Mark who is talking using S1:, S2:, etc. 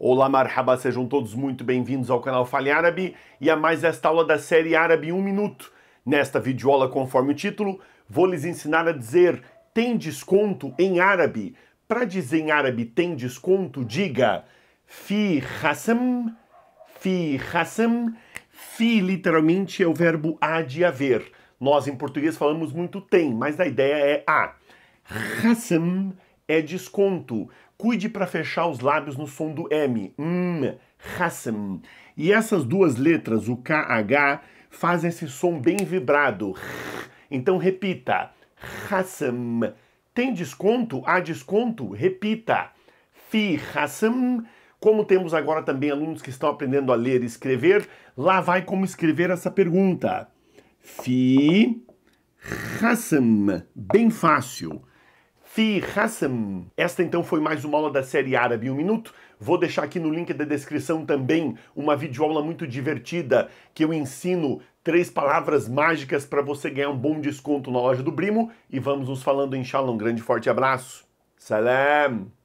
S1: Olá, marhaba, sejam todos muito bem-vindos ao canal Fale Árabe e a mais esta aula da série Árabe 1 Minuto. Nesta videoaula, conforme o título, vou lhes ensinar a dizer tem desconto em árabe. Para dizer em árabe tem desconto, diga fi hasam, fi hasam. Fi literalmente é o verbo há de haver. Nós em português falamos muito tem, mas a ideia é a. Hasam, é desconto. Cuide para fechar os lábios no som do M. Hum, Hassam. E essas duas letras, o KH, fazem esse som bem vibrado. Então repita. Hassam. Tem desconto? Há desconto? Repita. Fi Hassam. Como temos agora também alunos que estão aprendendo a ler e escrever, lá vai como escrever essa pergunta. Fi Hassam. Bem fácil. Fi Hassam. Esta então foi mais uma aula da série Árabe em um Minuto. Vou deixar aqui no link da descrição também uma videoaula muito divertida que eu ensino três palavras mágicas para você ganhar um bom desconto na loja do Brimo. E vamos nos falando, inshallah. Um grande forte abraço. Salam!